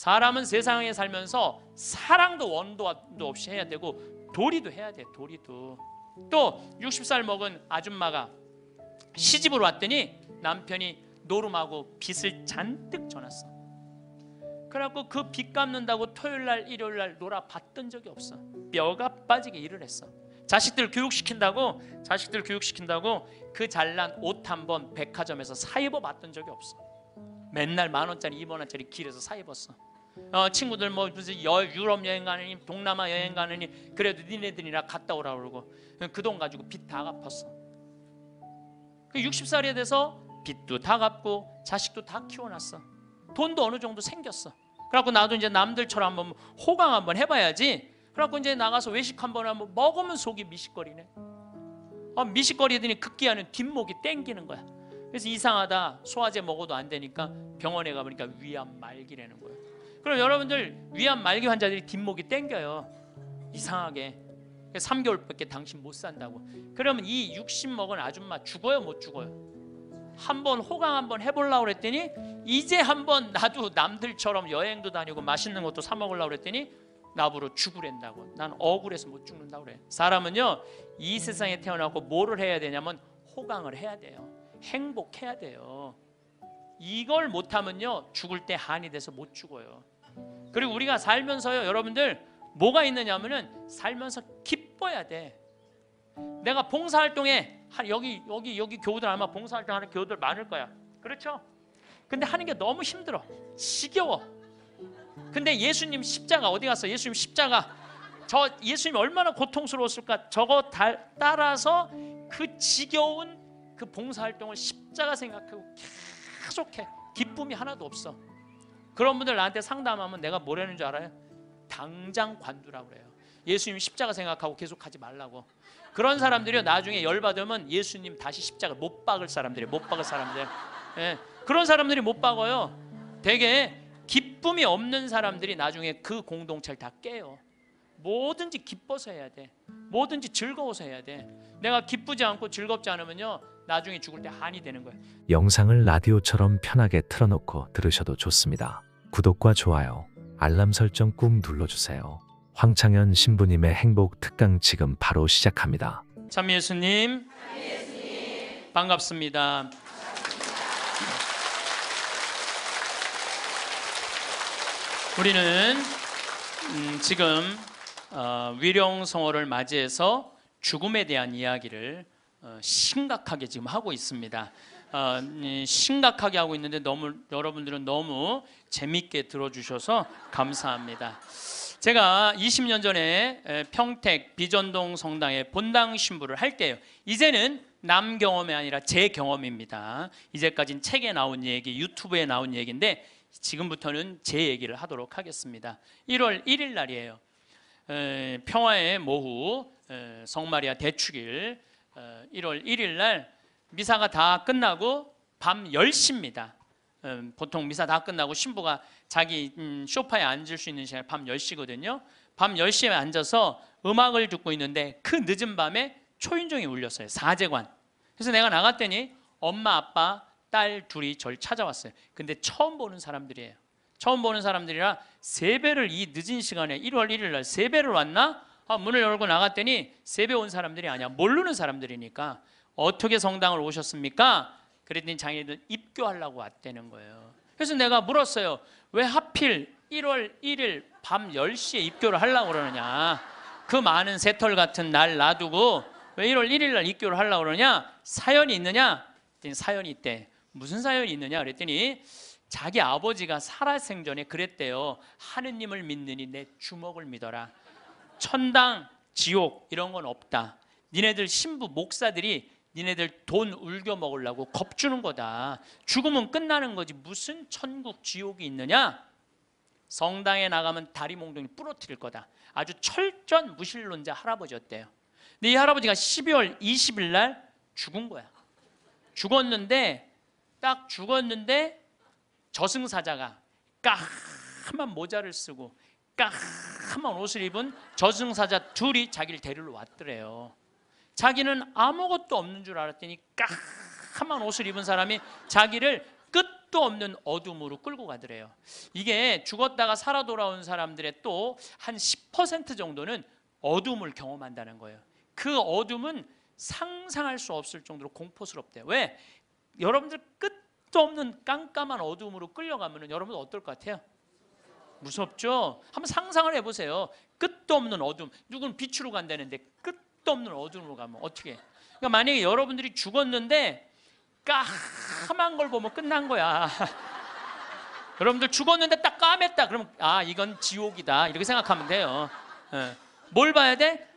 사람은 세상에 살면서 사랑도 원도 없이 해야 되고 도리도 해야 돼 도리도 또 60살 먹은 아줌마가 시집을 왔더니 남편이 노름하고 빚을 잔뜩 져놨어 그래갖고 그 빚 갚는다고 토요일날 일요일날 놀아봤던 적이 없어 뼈가 빠지게 일을 했어 자식들 교육시킨다고 자식들 교육시킨다고 그 잘난 옷 한 번 백화점에서 사 입어봤던 적이 없어 맨날 만 원짜리 이만 원짜리 길에서 사 입었어 어, 친구들 뭐 무슨 여, 유럽 여행 가느니 동남아 여행 가느니 그래도 니네들이나 갔다 오라 그러고 그 돈 가지고 빚 다 갚았어. 그 60살이 돼서 빚도 다 갚고 자식도 다 키워놨어. 돈도 어느 정도 생겼어. 그래갖고 나도 이제 남들처럼 한번 호강 한번 해봐야지. 그래갖고 이제 나가서 외식 한번 하면 먹으면 속이 미식거리네. 어, 미식거리더니 극기하는 뒷목이 땡기는 거야. 그래서 이상하다. 소화제 먹어도 안 되니까 병원에 가보니까 위암 말기라는 거야. 그럼 여러분들 위암 말기 환자들이 뒷목이 땡겨요. 이상하게. 3개월밖에 그러니까 당신 못 산다고. 그러면 이60 먹은 아줌마 죽어요, 못 죽어요? 한번 호강 한번 해보려고 그랬더니 이제 한번 나도 남들처럼 여행도 다니고 맛있는 것도 사 먹으려고 그랬더니 나부로 죽으랜다고. 난 억울해서 못 죽는다 그래. 사람은요 이 세상에 태어나고 뭐를 해야 되냐면 호강을 해야 돼요. 행복해야 돼요. 이걸 못하면요 죽을 때 한이 돼서 못 죽어요. 그리고 우리가 살면서요, 여러분들 뭐가 있느냐면은 살면서 기뻐야 돼. 내가 봉사활동에 여기 여기 여기 교우들 아마 봉사활동 하는 교우들 많을 거야. 그렇죠? 근데 하는 게 너무 힘들어. 지겨워. 근데 예수님 십자가 어디 갔어? 예수님 십자가 저 예수님 얼마나 고통스러웠을까? 저거 달, 따라서 그 지겨운 그 봉사활동을 십자가 생각하고 계속해. 기쁨이 하나도 없어. 그런 분들 나한테 상담하면 내가 뭐라는 줄 알아요? 당장 관두라고 그래요. 예수님 십자가 생각하고 계속 하지 말라고. 그런 사람들이요 나중에 열 받으면 예수님 다시 십자가 못 박을 사람들이에요. 못 박을 사람들. 예. 그런 사람들이 못박아요 되게 기쁨이 없는 사람들이 나중에 그 공동체를 다 깨요. 뭐든지 기뻐서 해야 돼. 뭐든지 즐거워서 해야 돼. 내가 기쁘지 않고 즐겁지 않으면요. 나중에 죽을 때 한이 되는 거예요. 영상을 라디오처럼 편하게 틀어놓고 들으셔도 좋습니다. 구독과 좋아요, 알람 설정 꾹 눌러주세요. 황창현 신부님의 행복 특강 지금 바로 시작합니다. 참 예수님, 예수님. 반갑습니다. 우리는 음, 지금 어, 위령성어를 맞이해서 죽음에 대한 이야기를 어, 심각하게 지금 하고 있습니다. 어, 심각하게 하고 있는데 너무 여러분들은 너무 재밌게 들어주셔서 감사합니다. 제가 20년 전에 평택 비전동 성당에 본당 신부를 할 때요. 이제는 남 경험이 아니라 제 경험입니다. 이제까지는 책에 나온 얘기, 유튜브에 나온 얘기인데 지금부터는 제 얘기를 하도록 하겠습니다. 1월 1일 날이에요. 평화의 모후 성마리아 대축일 1월 어, 1일 날 미사가 다 끝나고 밤 10시입니다. 음, 어, 보통 미사 다 끝나고 신부가 자기 음, 쇼파에 앉을 수 있는 시간 밤 10시거든요. 밤 10시에 앉아서 음악을 듣고 있는데 그 늦은 밤에 초인종이 울렸어요. 사제관. 그래서 내가 나갔더니 엄마, 아빠, 딸 둘이 절 찾아왔어요. 근데 처음 보는 사람들이에요. 처음 보는 사람들이라 세배를 이 늦은 시간에 1월 1일 날 세배를 왔나? 아, 문을 열고 나갔더니 세배 온 사람들이 아니야. 모르는 사람들이니까 어떻게 성당을 오셨습니까? 그랬더니 장애인들 입교하려고 왔다는 거예요. 그래서 내가 물었어요. 왜 하필 1월 1일 밤 10시에 입교를 하려고 그러느냐. 그 많은 새털 같은 날 놔두고 왜 1월 1일 날 입교를 하려고 그러냐? 사연이 있느냐? 그랬더니 사연이 있대. 무슨 사연이 있느냐? 그랬더니 자기 아버지가 살아생전에 그랬대요. 하느님을 믿느니 내 주먹을 믿어라. 천당, 지옥 이런 건 없다. 니네들 신부 목사들이 니네들 돈 울겨 먹으려고 겁주는 거다. 죽으면 끝나는 거지. 무슨 천국 지옥이 있느냐? 성당에 나가면 다리 몽둥이 부러뜨릴 거다. 아주 철전 무신론자 할아버지였대요. 근데 이 할아버지가 12월 20일 날 죽은 거야. 죽었는데 딱 죽었는데 저승사자가 까만 모자를 쓰고 까만 옷을 입은 저승사자 둘이 자기를 데리러 왔더래요. 자기는 아무것도 없는 줄 알았더니 까만 옷을 입은 사람이 자기를 끝도 없는 어둠으로 끌고 가더래요. 이게 죽었다가 살아 돌아온 사람들의 또 한 10% 정도는 어둠을 경험한다는 거예요. 그 어둠은 상상할 수 없을 정도로 공포스럽대 왜? 여러분들 끝도 없는 깜깜한 어둠으로 끌려가면 여러분 어떨 것 같아요? 무섭죠? 한번 상상을 해보세요. 끝도 없는 어둠. 누군 빛으로 간다는데 끝 끝도 없는 어둠으로 가면 어떻게? 해? 그러니까 만약에 여러분들이 죽었는데 까만 걸 보면 끝난 거야. 여러분들 죽었는데 딱 까맸다. 그럼 아 이건 지옥이다 이렇게 생각하면 돼요. 네. 뭘 봐야 돼?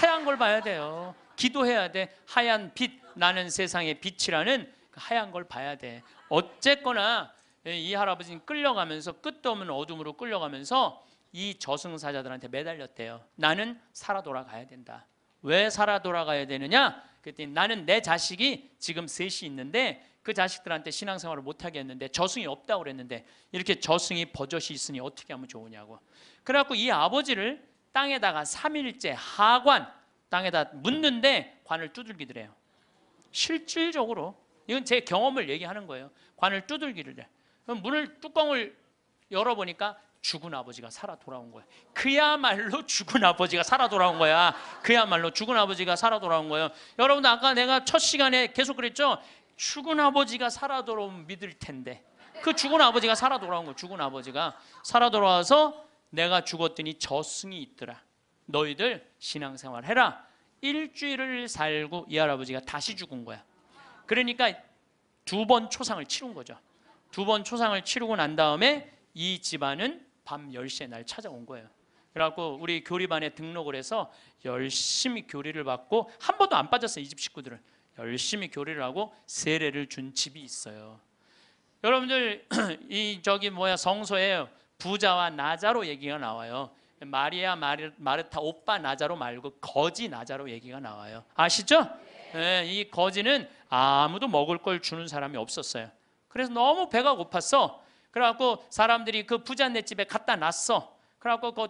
하얀 걸 봐야 돼요. 기도해야 돼. 하얀 빛 나는 세상의 빛이라는 그 하얀 걸 봐야 돼. 어쨌거나 예, 이 할아버지는 끌려가면서 끝도 없는 어둠으로 끌려가면서 이 저승사자들한테 매달렸대요. 나는 살아 돌아가야 된다. 왜 살아 돌아가야 되느냐? 그랬더니 나는 내 자식이 지금 셋이 있는데 그 자식들한테 신앙생활을 못하게 했는데 저승이 없다고 그랬는데 이렇게 저승이 버젓이 있으니 어떻게 하면 좋으냐고 그래갖고 이 아버지를 땅에다가 3일째 하관 땅에다 묻는데 관을 두들기더래요 실질적으로 이건 제 경험을 얘기하는 거예요 관을 두들기를 해 문을 뚜껑을 열어보니까 죽은 아버지가 살아 돌아온 거야. 그야말로 죽은 아버지가 살아 돌아온 거야. 그야말로 죽은 아버지가 살아 돌아온 거예요. 여러분들 아까 내가 첫 시간에 계속 그랬죠? 죽은 아버지가 살아 돌아오면 믿을 텐데. 그 죽은 아버지가 살아 돌아온 거야. 죽은 아버지가 살아 돌아와서 내가 죽었더니 저승이 있더라. 너희들 신앙생활 해라. 일주일을 살고 이 할아버지가 다시 죽은 거야. 그러니까 두 번 초상을 치른 거죠. 두 번 초상을 치르고 난 다음에 이 집안은 밤 10시에 날 찾아온 거예요. 그래갖고 우리 교리반에 등록을 해서 열심히 교리를 받고 한 번도 안 빠졌어요. 이집 식구들은. 열심히 교리를 하고 세례를 준 집이 있어요. 여러분들 이 저기 뭐야 성서에 부자와 나자로 얘기가 나와요. 마리아 마르, 마르타 오빠 나자로 말고 거지 나자로 얘기가 나와요. 아시죠? 네, 이 거지는 아무도 먹을 걸 주는 사람이 없었어요. 그래서 너무 배가 고팠어. 그래갖고 사람들이 그 부잣네 집에 갖다 놨어. 그래갖고 그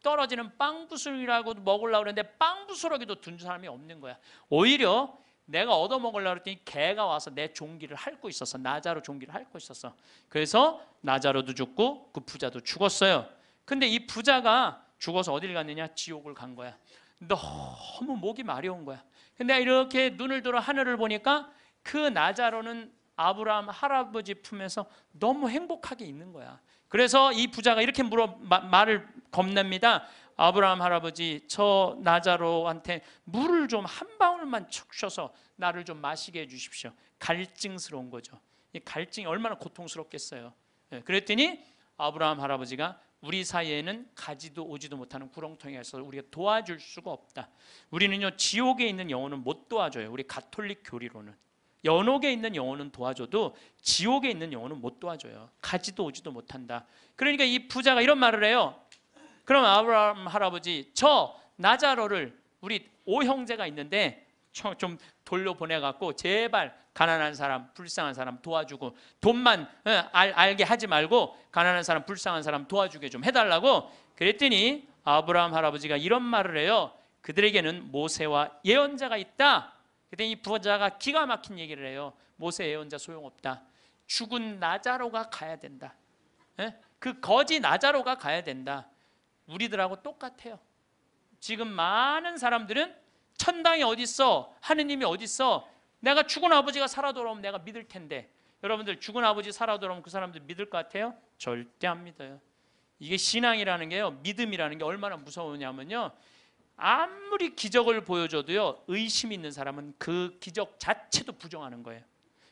떨어지는 빵부술이라고 먹으려고 그러는데 빵부스러기도 둔 사람이 없는 거야. 오히려 내가 얻어먹으려고 했더니 개가 와서 내 종기를 핥고 있었어. 나자로 종기를 핥고 있었어. 그래서 나자로도 죽고 그 부자도 죽었어요. 근데 이 부자가 죽어서 어딜 갔느냐? 지옥을 간 거야. 너무 목이 마려운 거야. 근데 이렇게 눈을 들어 하늘을 보니까 그 나자로는 아브라함 할아버지 품에서 너무 행복하게 있는 거야. 그래서 이 부자가 이렇게 물어 마, 말을 겁냅니다. 아브라함 할아버지 저 나자로한테 물을 좀 한 방울만 축셔서 나를 좀 마시게 해 주십시오. 갈증스러운 거죠. 이 갈증이 얼마나 고통스럽겠어요. 예, 그랬더니 아브라함 할아버지가 우리 사이에는 가지도 오지도 못하는 구렁텅이에서 우리가 도와줄 수가 없다. 우리는요 지옥에 있는 영혼은 못 도와줘요. 우리 가톨릭 교리로는 연옥에 있는 영혼은 도와줘도 지옥에 있는 영혼은 못 도와줘요. 가지도 오지도 못한다. 그러니까 이 부자가 이런 말을 해요. 그럼 아브라함 할아버지 저 나자로를 우리 오 형제가 있는데 좀 돌려보내갖고 제발 가난한 사람, 불쌍한 사람 도와주고 돈만 어, 알, 알게 하지 말고 가난한 사람, 불쌍한 사람 도와주게 좀 해달라고 그랬더니 아브라함 할아버지가 이런 말을 해요. 그들에게는 모세와 예언자가 있다. 그때 이 부자가 기가 막힌 얘기를 해요. 모세 예언자 소용없다. 죽은 나자로가 가야 된다. 예? 그 거지 나자로가 가야 된다. 우리들하고 똑같아요. 지금 많은 사람들은 천당이 어디 있어? 하느님이 어디 있어? 내가 죽은 아버지가 살아 돌아오면 내가 믿을 텐데 여러분들 죽은 아버지 살아 돌아오면 그 사람들 믿을 것 같아요? 절대 안 믿어요. 이게 신앙이라는 게요. 믿음이라는 게 얼마나 무서우냐면요. 아무리 기적을 보여줘도요 의심 있는 사람은 그 기적 자체도 부정하는 거예요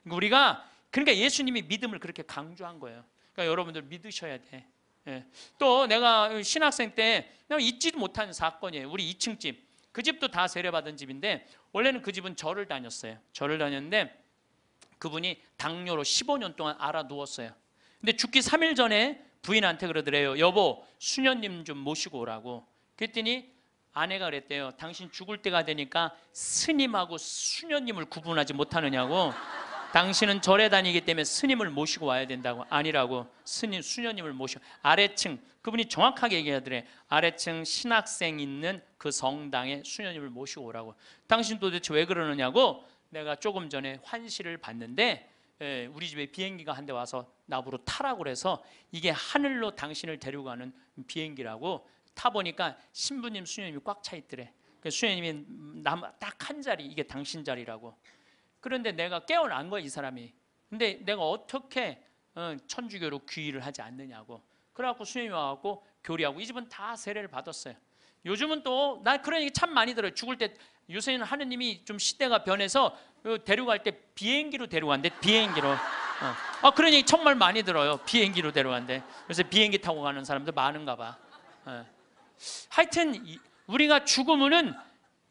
그러니까 우리가 그러니까 예수님이 믿음을 그렇게 강조한 거예요 그러니까 여러분들 믿으셔야 돼 예. 또 내가 신학생 때 내가 잊지도 못한 사건이에요 우리 2층 집 그 집도 다 세례받은 집인데 원래는 그 집은 절을 다녔어요 절을 다녔는데 그분이 당뇨로 15년 동안 알아 누웠어요 근데 죽기 3일 전에 부인한테 그러더래요 여보 수녀님 좀 모시고 오라고 그랬더니 아내가 그랬대요. 당신 죽을 때가 되니까 스님하고 수녀님을 구분하지 못하느냐고. 당신은 절에 다니기 때문에 스님을 모시고 와야 된다고. 아니라고. 스님, 수녀님을 모시고. 아래층, 그분이 정확하게 얘기하더래. 아래층 신학생 있는 그 성당에 수녀님을 모시고 오라고. 당신 도대체 왜 그러느냐고. 내가 조금 전에 환시를 봤는데 예, 우리 집에 비행기가 한 대 와서 나부로 타라고 그래서 이게 하늘로 당신을 데려가는 비행기라고 타보니까 신부님, 수녀님이 꽉 차 있더래. 그 수녀님이 남아 딱한 자리, 이게 당신 자리라고. 그런데 내가 깨어난 거야, 이 사람이. 근데 내가 어떻게 어, 천주교로 귀의를 하지 않느냐고. 그래갖고 수녀님 와갖고 교리하고 이 집은 다 세례를 받았어요. 요즘은 또 나 그런 얘기 참 많이 들어요. 죽을 때 요새는 하느님이 좀 시대가 변해서 데려갈 때 비행기로 데려간대. 비행기로. 어. 아 그런 얘기 정말 많이 들어요. 비행기로 데려간대. 요새 비행기 타고 가는 사람들 많은가 봐. 어. 하여튼 우리가 죽음은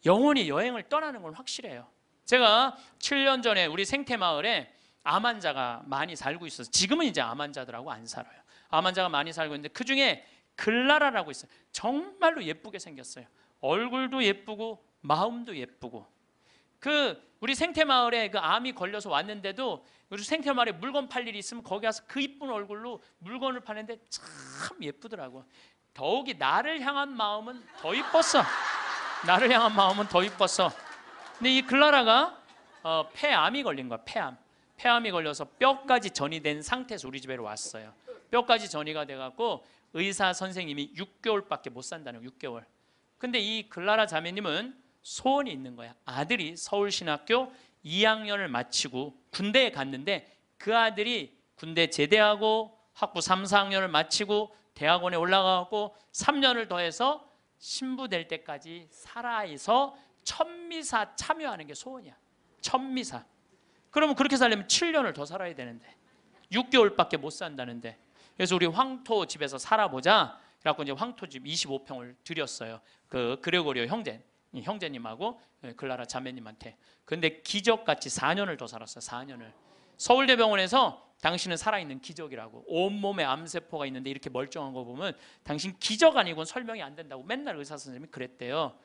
영원히 여행을 떠나는 걸 확실해요. 제가 7년 전에 우리 생태마을에 암 환자가 많이 살고 있어서 지금은 이제 암 환자들하고 안 살아요. 암 환자가 많이 살고 있는데 그 중에 글라라라고 있어요. 정말로 예쁘게 생겼어요. 얼굴도 예쁘고 마음도 예쁘고 그 우리 생태마을에 그 암이 걸려서 왔는데도 우리 생태마을에 물건 팔 일이 있으면 거기 가서 그 이쁜 얼굴로 물건을 파는데 참 예쁘더라고. 더욱이 나를 향한 마음은 더 이뻤어. 나를 향한 마음은 더 이뻤어. 근데 이 클라라가 어, 폐암이 걸린 거야. 폐암. 폐암이 걸려서 뼈까지 전이 된 상태에서 우리 집에 왔어요. 뼈까지 전이가 돼갖고 의사 선생님이 6개월밖에 못 산다는 6개월. 근데 이 글라라 자매님은 소원이 있는 거야. 아들이 서울신학교 2학년을 마치고 군대에 갔는데 그 아들이 군대 제대하고 학부 3, 4학년을 마치고 대학원에 올라가고 3년을 더해서 신부 될 때까지 살아서 천미사 참여하는 게 소원이야. 천미사. 그러면 그렇게 살려면 7년을 더 살아야 되는데 6개월밖에 못 산다는데 그래서 우리 황토 집에서 살아보자. 그래갖고 이제 황토 집 25평을 드렸어요. 그 그레고리오 형제 형제님하고 예, 글라라 자매님한테. 근데 기적같이 4년을 더살았어 4년을 서울대병원에서 당신은 살아있는 기적이라고 온몸에 암세포가 있는데 이렇게 멀쩡한 거 보면 당신 기적 아니고 설명이 안 된다고 맨날 의사 선생님이 그랬대요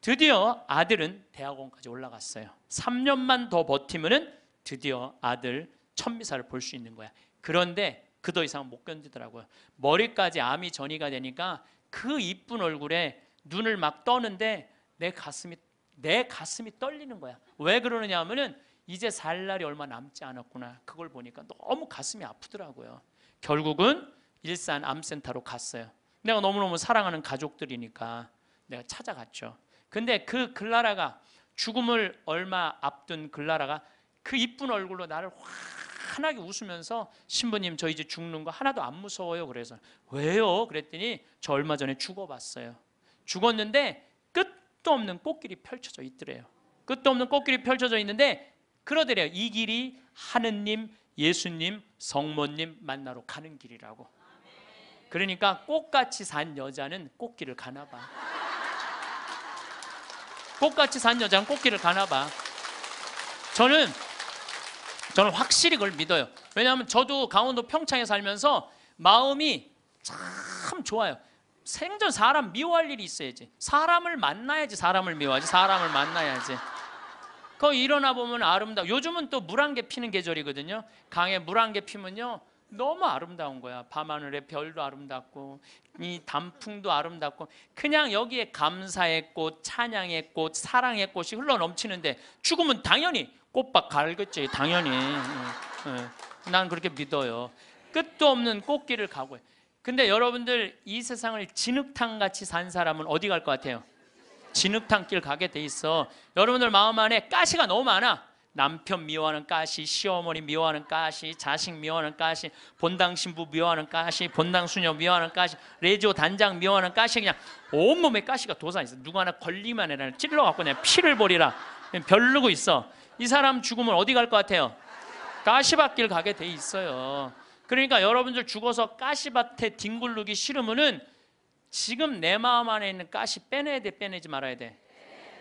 드디어 아들은 대학원까지 올라갔어요 3년만 더 버티면 드디어 아들 천미사를 볼 수 있는 거야 그런데 그더 이상 못 견디더라고요 머리까지 암이 전이가 되니까 그 이쁜 얼굴에 눈을 막 떠는데 내 가슴이 내 가슴이 떨리는 거야 왜 그러느냐 하면은 이제 살 날이 얼마 남지 않았구나 그걸 보니까 너무 가슴이 아프더라고요 결국은 일산 암센터로 갔어요 내가 너무너무 사랑하는 가족들이니까 내가 찾아갔죠 근데 그 글라라가 죽음을 얼마 앞둔 글라라가 그 이쁜 얼굴로 나를 환하게 웃으면서 신부님 저 이제 죽는 거 하나도 안 무서워요 그래서 왜요? 그랬더니 저 얼마 전에 죽어봤어요 죽었는데 끝도 없는 꽃길이 펼쳐져 있더래요 끝도 없는 꽃길이 펼쳐져 있는데 그러더래요. 이 길이 하느님, 예수님, 성모님 만나러 가는 길이라고. 그러니까 꽃같이 산 여자는 꽃길을 가나 봐. 꽃같이 산 여자는 꽃길을 가나 봐. 저는 저는 확실히 그걸 믿어요. 왜냐하면 저도 강원도 평창에 살면서 마음이 참 좋아요. 생전 사람 미워할 일이 있어야지. 사람을 만나야지 사람을 미워하지. 사람을 만나야지. 거 일어나 보면 아름다. 요즘은 또물한개 피는 계절이거든요. 강에 물한개 피면요. 너무 아름다운 거야. 밤하늘의 별도 아름답고 이 단풍도 아름답고 그냥 여기에 감사의 꽃, 찬양의 꽃, 사랑의 꽃이 흘러 넘치는데 죽으면 당연히 꽃밭 갈겠지. 당연히. 난 그렇게 믿어요. 끝도 없는 꽃길을 가고. 근데 여러분들 이 세상을 진흙탕 같이 산 사람은 어디 갈 것 같아요? 진흙탕길 가게 돼 있어. 여러분들 마음 안에 가시가 너무 많아. 남편 미워하는 가시, 시어머니 미워하는 가시, 자식 미워하는 가시, 본당 신부 미워하는 가시, 본당 수녀 미워하는 가시, 레지오 단장 미워하는 가시 그냥 온몸에 가시가 도사 있어. 누구 하나 걸리만 해라. 찔러 갖고 그냥 피를 버리라 그냥 별르고 있어. 이 사람 죽으면 어디 갈 것 같아요? 가시밭길 가게 돼 있어요. 그러니까 여러분들 죽어서 가시밭에 뒹굴르기 싫으면은 지금 내 마음 안에 있는 가시 빼내야 돼, 빼내지 말아야 돼.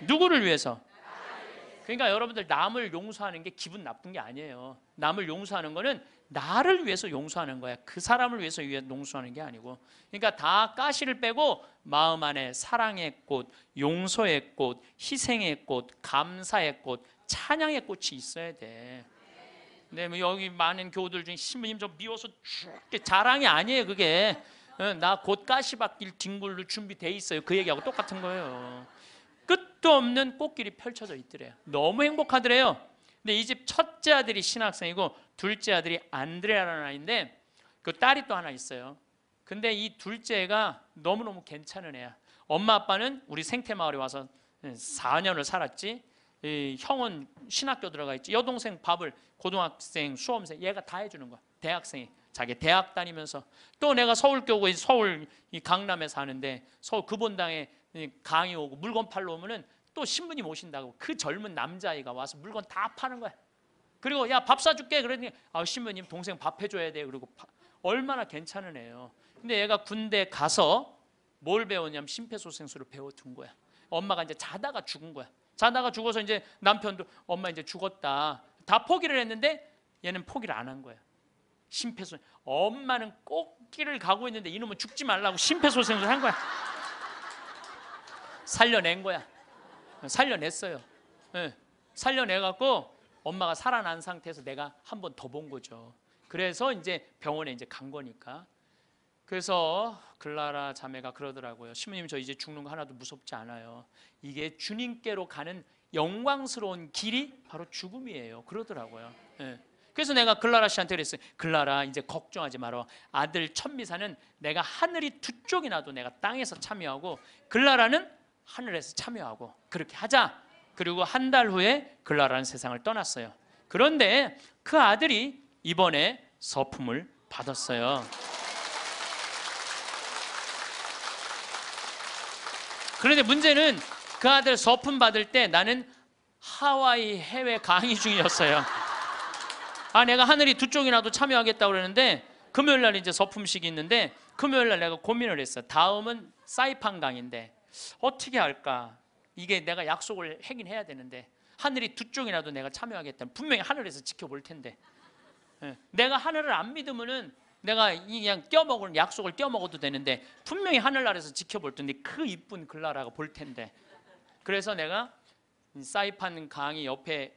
누구를 위해서? 그러니까 여러분들 남을 용서하는 게 기분 나쁜 게 아니에요. 남을 용서하는 거는 나를 위해서 용서하는 거야. 그 사람을 위해서 용서하는 게 아니고. 그러니까 다 가시를 빼고 마음 안에 사랑의 꽃, 용서의 꽃, 희생의 꽃, 감사의 꽃, 찬양의 꽃이 있어야 돼. 근뭐 여기 많은 교우들 중에 신부님 좀 미워서 죽게 자랑이 아니에요, 그게. 어, 나곧 가시밭길 뒹굴로 준비돼 있어요. 그 얘기하고 똑같은 거예요. 끝도 없는 꽃길이 펼쳐져 있더래요. 너무 행복하더래요. 근데 이 집 첫째 아들이 신학생이고 둘째 아들이 안드레아라는 아이인데 그 딸이 또 하나 있어요. 근데 이 둘째가 너무너무 괜찮은 애야. 엄마 아빠는 우리 생태마을에 와서 4년을 예, 살았지. 형은 신학교 들어가 있지. 여동생 밥을 고등학생, 수험생 얘가 다 해주는 거야. 대학생이. 자기 대학 다니면서 또 내가 서울교구에 서울 강남에 사는데 서울 금본당에 강이 오고 물건 팔러 오면은 또 신부님 오신다고 그 젊은 남자아이가 와서 물건 다 파는 거야. 그리고 야 밥 사줄게 그러니 아 신부님 동생 밥 해줘야 돼 그리고 파, 얼마나 괜찮은 애예요. 근데 얘가 군대 가서 뭘 배웠냐면 심폐소생술을 배워둔 거야. 엄마가 이제 자다가 죽은 거야. 자다가 죽어서 이제 남편도 엄마 이제 죽었다. 다 포기를 했는데 얘는 포기를 안 한 거야. 심폐소생. 엄마는 꽃길을 가고 있는데 이놈은 죽지 말라고 심폐소생을 한 거야. 살려낸 거야. 살려냈어요. 네. 살려내갖고 엄마가 살아난 상태에서 내가 한 번 더 본 거죠. 그래서 이제 병원에 이제 간 거니까. 그래서 글라라 자매가 그러더라고요. 시모님 저 이제 죽는 거 하나도 무섭지 않아요. 이게 주님께로 가는 영광스러운 길이 바로 죽음이에요. 그러더라고요. 네. 그래서 내가 글라라 씨한테 그랬어요. 글라라 이제 걱정하지 마라. 아들 천미사는 내가 하늘이 두 쪽이 나도 내가 땅에서 참여하고 글라라는 하늘에서 참여하고 그렇게 하자. 그리고 한 달 후에 글라라는 세상을 떠났어요. 그런데 그 아들이 이번에 서품을 받았어요. 그런데 문제는 그 아들 서품 받을 때 나는 하와이 해외 강의 중이었어요. 아 내가 하늘이 두 쪽이라도 참여하겠다고 그러는데 금요일 날 이제 서품식이 있는데 금요일 날 내가 고민을 했어. 다음은 사이판 강인데 어떻게 할까? 이게 내가 약속을 하긴 해야 되는데 하늘이 두 쪽이라도 내가 참여하겠다. 분명히 하늘에서 지켜볼 텐데 예, 내가 하늘을 안 믿으면은 내가 그냥 껴먹은 약속을 껴먹어도 되는데 분명히 하늘 아래서 지켜볼 텐데 그 이쁜 글라라가 볼 텐데 그래서 내가 사이판 강의 옆에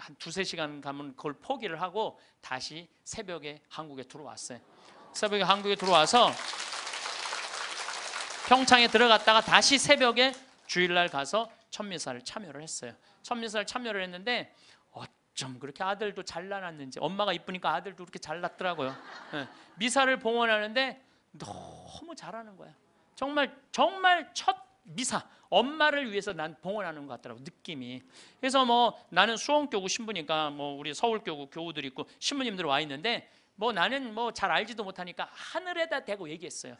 한 두세 시간 가면 그걸 포기를 하고 다시 새벽에 한국에 들어왔어요. 새벽에 한국에 들어와서 평창에 들어갔다가 다시 새벽에 주일날 가서 천미사를 참여를 했어요. 천미사를 참여를 했는데 어쩜 그렇게 아들도 잘나았는지 엄마가 이쁘니까 아들도 그렇게 잘났더라고요. 예. 미사를 봉헌하는데 너무 잘하는 거야. 정말 정말 첫 미사 엄마를 위해서 난 봉헌하는 것 같더라고 느낌이 그래서 뭐 나는 수원교구 신부니까 뭐 우리 서울교구 교우들 있고 신부님들 와 있는데 뭐 나는 뭐 잘 알지도 못하니까 하늘에다 대고 얘기했어요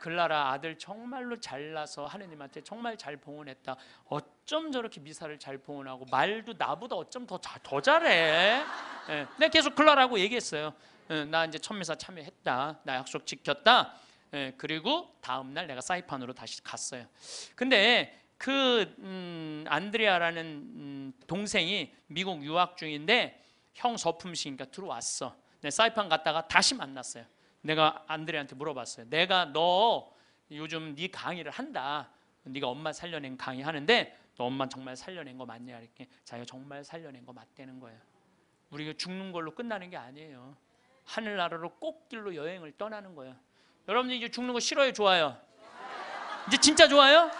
글라라 아들 정말로 잘나서 하느님한테 정말 잘 봉헌했다 어쩜 저렇게 미사를 잘 봉헌하고 말도 나보다 어쩜 더, 잘, 더 잘해 예, 네, 내가 계속 글라라고 얘기했어요 네, 나 이제 천미사 참여했다 나 약속 지켰다 예, 그리고 다음날 내가 사이판으로 다시 갔어요. 근데 그 음, 안드레아라는 음, 동생이 미국 유학 중인데 형 서품시니까 들어왔어. 내 사이판 갔다가 다시 만났어요. 내가 안드레한테 물어봤어요. 내가 너 요즘 네 강의를 한다. 네가 엄마 살려낸 강의 하는데 너 엄마 정말 살려낸 거 맞냐 이렇게 자기가 정말 살려낸 거 맞다는 거예요. 우리가 죽는 걸로 끝나는 게 아니에요. 하늘나라로 꽃길로 여행을 떠나는 거예요. 여러분들 이제 죽는 거 싫어요, 좋아요? 이제 진짜 좋아요?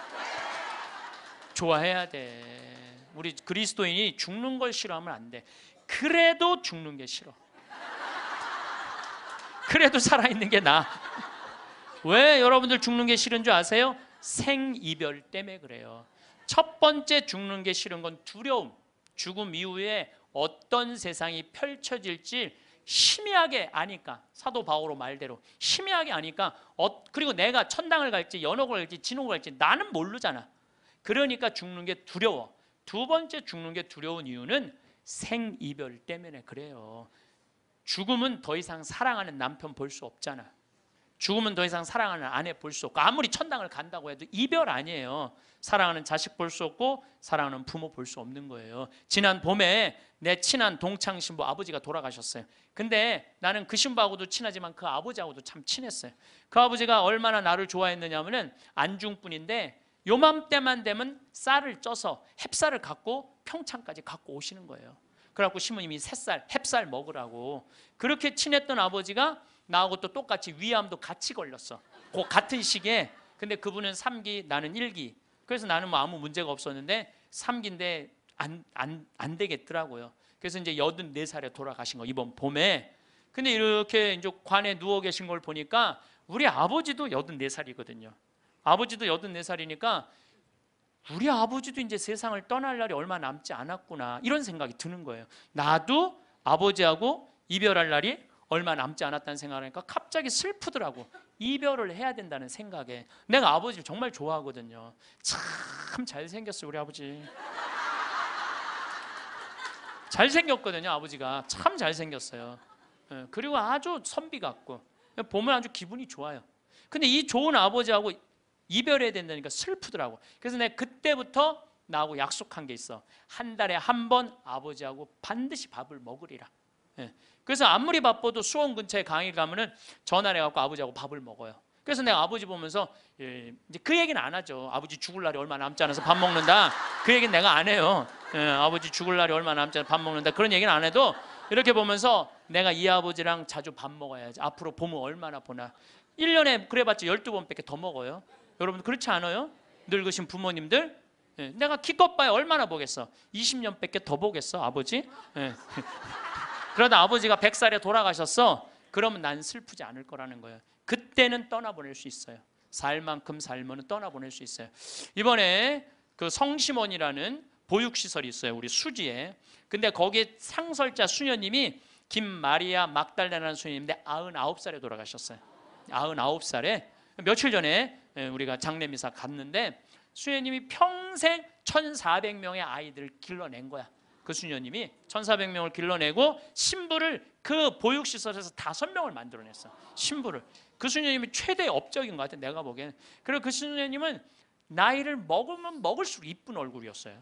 좋아해야 돼. 우리 그리스도인이 죽는 걸 싫어하면 안 돼. 그래도 죽는 게 싫어. 그래도 살아있는 게나왜 여러분들 죽는 게 싫은 줄 아세요? 생이별 때문에 그래요. 첫 번째 죽는 게 싫은 건 두려움. 죽음 이후에 어떤 세상이 펼쳐질지 심히하게 아니까 사도 바오로 말대로 심히하게 아니까 어, 그리고 내가 천당을 갈지 연옥을 갈지 진옥을 갈지 나는 모르잖아 그러니까 죽는 게 두려워 두 번째 죽는 게 두려운 이유는 생이별 때문에 그래요 죽음은 더 이상 사랑하는 남편 볼 수 없잖아 죽음은 더 이상 사랑하는 아내 볼 수 없고 아무리 천당을 간다고 해도 이별 아니에요 사랑하는 자식 볼 수 없고 사랑하는 부모 볼 수 없는 거예요 지난 봄에 내 친한 동창 신부 아버지가 돌아가셨어요. 근데 나는 그 신부하고도 친하지만 그 아버지하고도 참 친했어요. 그 아버지가 얼마나 나를 좋아했느냐면은 안중뿐인데 요맘때만 되면 쌀을 쪄서 햅쌀을 갖고 평창까지 갖고 오시는 거예요. 그래갖고 시모님이 새쌀, 햅쌀 먹으라고 그렇게 친했던 아버지가 나하고 또 똑같이 위암도 같이 걸렸어. 그 같은 시기에 근데 그분은 3기 나는 1기. 그래서 나는 뭐 아무 문제가 없었는데 3기인데 안, 안, 안 되겠더라고요. 그래서 이제 84살에 돌아가신 거, 이번 봄에. 근데 이렇게 이제 관에 누워 계신 걸 보니까 우리 아버지도 84살이거든요. 아버지도 84살이니까 우리 아버지도 이제 세상을 떠날 날이 얼마 남지 않았구나. 이런 생각이 드는 거예요. 나도 아버지하고 이별할 날이 얼마 남지 않았다는 생각을 하니까 갑자기 슬프더라고. 이별을 해야 된다는 생각에. 내가 아버지를 정말 좋아하거든요. 참 잘생겼어, 우리 아버지. 잘생겼거든요 아버지가 참 잘생겼어요 예, 그리고 아주 선비 같고 보면 아주 기분이 좋아요 근데 이 좋은 아버지하고 이별해야 된다니까 슬프더라고 그래서 내가 그때부터 나하고 약속한 게 있어 한 달에 한 번 아버지하고 반드시 밥을 먹으리라 예, 그래서 아무리 바빠도 수원 근처에 강의 가면 은 전화를 해갖고 아버지하고 밥을 먹어요 그래서 내가 아버지 보면서 예, 이제 그 얘기는 안 하죠. 아버지 죽을 날이 얼마 남지 않아서 밥 먹는다. 그 얘기는 내가 안 해요. 예, 아버지 죽을 날이 얼마 남지 않아서 밥 먹는다. 그런 얘기는 안 해도 이렇게 보면서 내가 이 아버지랑 자주 밥 먹어야지. 앞으로 보면 얼마나 보나. 1년에 그래봤자 12번밖에 더 먹어요. 여러분 그렇지 않아요? 늙으신 부모님들 예, 내가 기껏 봐야 얼마나 보겠어? 20년밖에 더 보겠어, 아버지? 예. 그러다 아버지가 100살에 돌아가셨어. 그러면 난 슬프지 않을 거라는 거예요. 그때는 떠나보낼 수 있어요. 살 만큼 살면 떠나보낼 수 있어요. 이번에 그 성심원이라는 보육시설이 있어요. 우리 수지에. 근데 거기에 상설자 수녀님이 김마리아 막달레라는 수녀님인데 99살에 돌아가셨어요. 99살에 며칠 전에 예, 우리가 장례미사 갔는데 수녀님이 평생 1,400명의 아이들을 길러낸 거야. 그 수녀님이 1,400명을 길러내고 신부를 그 보육시설에서 다섯 명을 만들어냈어. 신부를. 그 수녀님이 최대 의 업적인 것 같아. 내가 보기에는 그리고 그 수녀님은 나이를 먹으면 먹을수록 이쁜 얼굴이었어요.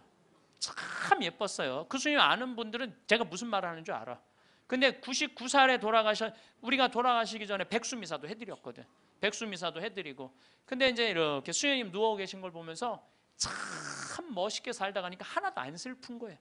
참 예뻤어요. 그 수녀님 아는 분들은 제가 무슨 말을 하는 줄 알아. 근데 99살에 돌아가셔 우리가 돌아가시기 전에 백수미사도 해드렸거든. 백수미사도 해드리고. 근데 이제 이렇게 수녀님 누워 계신 걸 보면서 참 멋있게 살다 가니까 하나도 안 슬픈 거예요.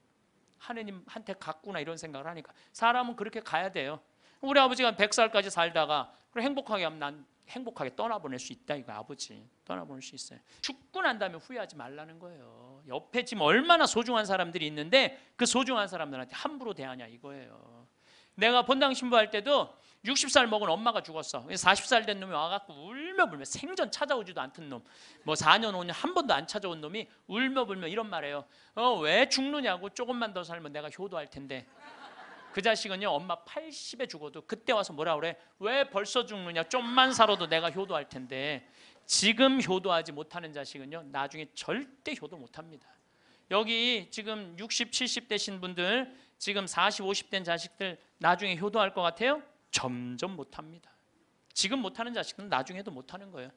하느님한테 갔구나 이런 생각을 하니까 사람은 그렇게 가야 돼요. 우리 아버지가 100살까지 살다가 행복하게 하면 난 행복하게 떠나보낼 수 있다 이거 아버지 떠나보낼 수 있어요 죽고 난 다음에 후회하지 말라는 거예요 옆에 지금 얼마나 소중한 사람들이 있는데 그 소중한 사람들한테 함부로 대하냐 이거예요 내가 본당 신부할 때도 60살 먹은 엄마가 죽었어. 40살 된 놈이 와갖고 울며 불며 생전 찾아오지도 않던 놈. 뭐 4년, 5년 한 번도 안 찾아온 놈이 울며 불며 이런 말해요. 어, 왜 죽느냐고 조금만 더 살면 내가 효도할 텐데. 그 자식은요 엄마 80에 죽어도 그때 와서 뭐라 그래 왜 벌써 죽느냐 좀만 살아도 내가 효도할 텐데 지금 효도하지 못하는 자식은요 나중에 절대 효도 못합니다 여기 지금 60, 70 되신 분들 지금 40, 50된 자식들 나중에 효도할 것 같아요? 점점 못합니다. 지금 못하는 자식은 나중에도 못하는 거예요.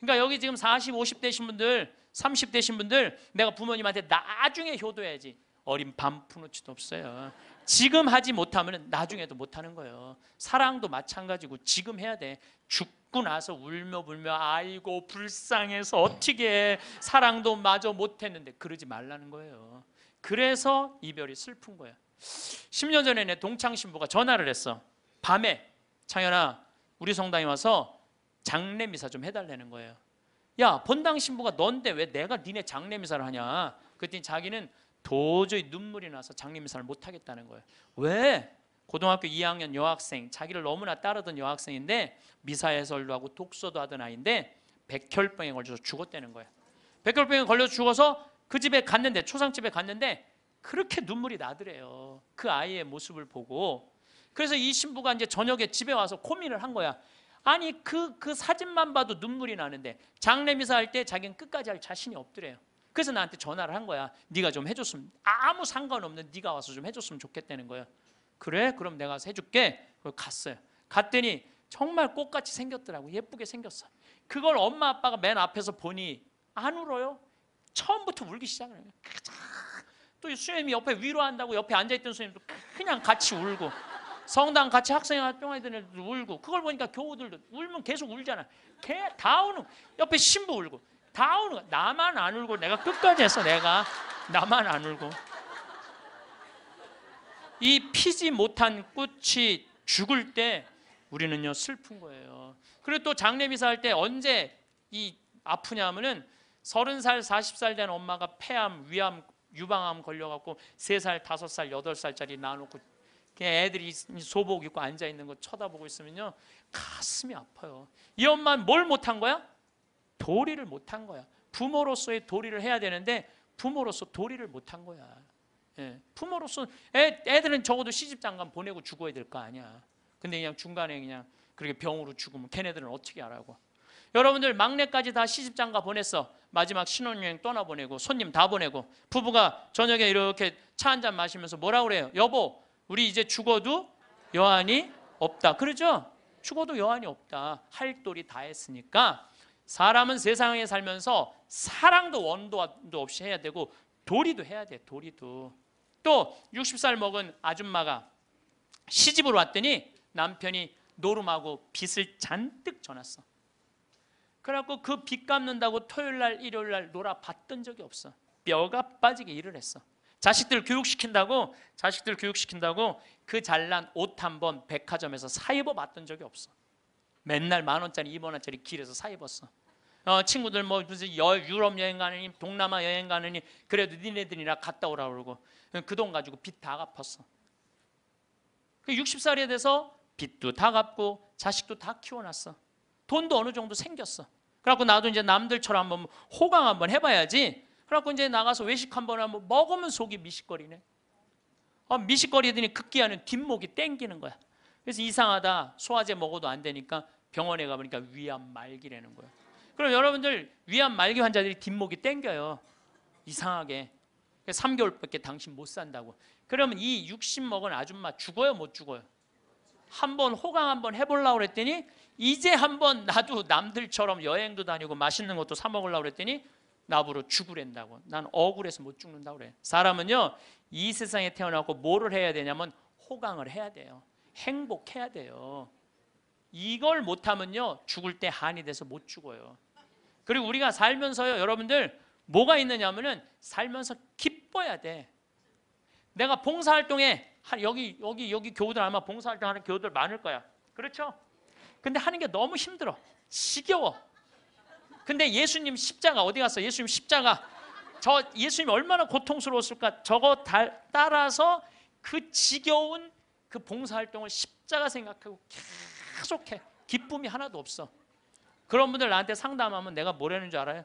그러니까 여기 지금 40, 50대신 분들, 30대신 분들 내가 부모님한테 나중에 효도해야지. 어린 반푸노치도 없어요. 지금 하지 못하면 나중에도 못하는 거예요. 사랑도 마찬가지고 지금 해야 돼. 죽고 나서 울며 불며 아이고 불쌍해서 어떻게 해. 사랑도 마저 못했는데 그러지 말라는 거예요. 그래서 이별이 슬픈 거예요. 10년 전에 내 동창 신부가 전화를 했어. 밤에 창현아 우리 성당에 와서 장례 미사 좀 해달라는 거예요. 야 본당 신부가 넌데 왜 내가 니네 장례 미사를 하냐? 그랬더니 자기는 도저히 눈물이 나서 장례 미사를 못 하겠다는 거예요. 왜? 고등학교 2학년 여학생 자기를 너무나 따르던 여학생인데 미사 해설도 하고 독서도 하던 아이인데 백혈병에 걸려서 죽었다는 거예요. 백혈병에 걸려 죽어서 그 집에 갔는데 초상집에 갔는데 그렇게 눈물이 나더래요. 그 아이의 모습을 보고 그래서 이 신부가 이제 저녁에 집에 와서 고민을 한 거야. 아니 그그 그 사진만 봐도 눈물이 나는데 장례 미사 할 때 자기는 끝까지 할 자신이 없더래요. 그래서 나한테 전화를 한 거야. 네가 좀 해줬으면 아무 상관없는 네가 와서 좀 해줬으면 좋겠다는 거야. 그래? 그럼 내가 해줄게. 그걸 갔어요. 갔더니 정말 꽃같이 생겼더라고. 예쁘게 생겼어. 그걸 엄마 아빠가 맨 앞에서 보니 안 울어요. 처음부터 울기 시작을 해요. 또 수염이 옆에 위로한다고 옆에 앉아있던 수염도 그냥 같이 울고. 성당 같이 학생회 활동하던 애들도 울고 그걸 보니까 교우들도 울면 계속 울잖아. 걔다 우는 옆에 신부 울고 다 우는 거야. 나만 안 울고 내가 끝까지 했어 내가 나만 안 울고 이 피지 못한 꽃이 죽을 때 우리는요 슬픈 거예요. 그리고 또 장례미사 할 때 언제 이 아프냐 면은 서른 살 사십 살 된 엄마가 폐암, 위암, 유방암 걸려갖고 세살 다섯 살 여덟 살짜리 나아놓고 그냥 애들이 소복 입고 앉아 있는 거 쳐다보고 있으면요 가슴이 아파요. 이엄마뭘 못한 거야? 도리를 못한 거야. 부모로서의 도리를 해야 되는데 부모로서 도리를 못한 거야. 예, 부모로서 애, 애들은 적어도 시집 장관 보내고 죽어야 될 거 아니야. 근데 그냥 중간에 그냥 그렇게 병으로 죽으면 걔네들은 어떻게 알아고? 여러분들 막내까지 다 시집 장가 보냈어. 마지막 신혼여행 떠나 보내고 손님 다 보내고 부부가 저녁에 이렇게 차 한 잔 마시면서 뭐라 그래요? 여보 우리 이제 죽어도 여한이 없다. 그러죠? 죽어도 여한이 없다. 할 도리 다 했으니까 사람은 세상에 살면서 사랑도 원도 없이 해야 되고 도리도 해야 돼. 도리도. 또 60살 먹은 아줌마가 시집을 왔더니 남편이 노름하고 빚을 잔뜩 져놨어. 그래갖고 그 빚 갚는다고 토요일 날, 일요일 날 놀아봤던 적이 없어. 뼈가 빠지게 일을 했어. 자식들 교육시킨다고 자식들 교육시킨다고 그 잘난 옷 한 번 백화점에서 사 입어 봤던 적이 없어. 맨날 만 원짜리, 이번 원짜리 길에서 사 입었어. 어, 친구들 뭐 무슨 여, 유럽 여행 가느니 동남아 여행 가느니 그래도 니네들이랑 갔다 오라 그러고 그 돈 가지고 빚 다 갚았어. 60살이 그 돼서 빚도 다 갚고 자식도 다 키워놨어. 돈도 어느 정도 생겼어. 그래갖고 나도 이제 남들처럼 한번 호강 한번 해봐야지 그래갖고 이제 나가서 외식 한번 하면 먹으면 속이 미식거리네. 어, 미식거리더니 극기하는 뒷목이 땡기는 거야. 그래서 이상하다. 소화제 먹어도 안 되니까 병원에 가보니까 위암 말기라는 거야. 그럼 여러분들 위암 말기 환자들이 뒷목이 땡겨요. 이상하게. 3개월밖에 당신 못 산다고. 그러면 이60 먹은 아줌마 죽어요, 못 죽어요? 한번 호강 한번 해보려고 그랬더니 이제 한번 나도 남들처럼 여행도 다니고 맛있는 것도 사 먹으려고 그랬더니 나보러 죽으랬다고 난 억울해서 못 죽는다고 그래 사람은요 이 세상에 태어나고 뭐를 해야 되냐면 호강을 해야 돼요 행복해야 돼요 이걸 못하면요 죽을 때 한이 돼서 못 죽어요 그리고 우리가 살면서요 여러분들 뭐가 있느냐면은 살면서 기뻐야 돼 내가 봉사활동에 여기 여기 여기 교우들 아마 봉사활동 하는 교우들 많을 거야 그렇죠? 근데 하는 게 너무 힘들어 지겨워 근데 예수님 십자가 어디 갔어? 예수님 십자가 저 예수님 얼마나 고통스러웠을까? 저거 다, 따라서 그 지겨운 그 봉사활동을 십자가 생각하고 계속해 기쁨이 하나도 없어. 그런 분들 나한테 상담하면 내가 뭐라는 줄 알아요?